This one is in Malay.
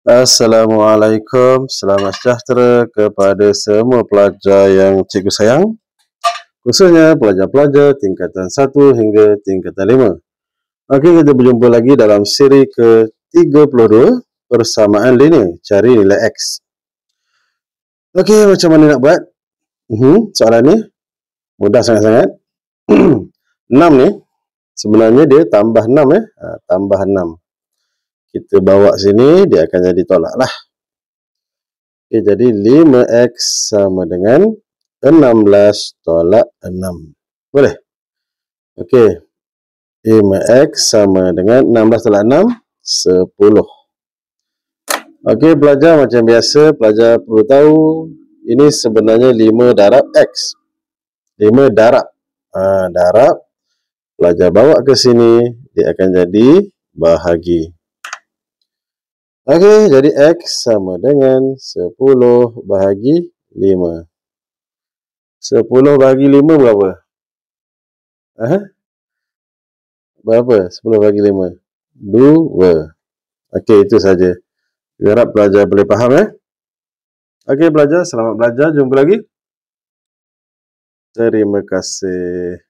Assalamualaikum, selamat sejahtera kepada semua pelajar yang cikgu sayang khususnya pelajar-pelajar tingkatan 1 hingga tingkatan 5 Ok, kita berjumpa lagi dalam siri ke-32 Persamaan Linear, cari nilai X Ok, macam mana nak buat? Uhum, soalan ni mudah sangat-sangat 6 ni, sebenarnya dia tambah 6 eh, ya. ha, tambah 6 kita bawa sini dia akan jadi tolak lah. Okay, jadi 5x sama dengan 16 tolak 6. Boleh? Okey. 5x sama dengan 16 tolak 6, 10. Okey pelajar macam biasa pelajar perlu tahu ini sebenarnya 5 darab x. 5 darab. Ha, darab. Pelajar bawa ke sini dia akan jadi bahagi. Okey, jadi X sama dengan 10 bahagi 5. 10 bahagi 5 berapa? Aha? Berapa 10 bahagi 5? 2. Okey, itu saja. Harap pelajar boleh faham eh. Okey, pelajar. Selamat belajar. Jumpa lagi. Terima kasih.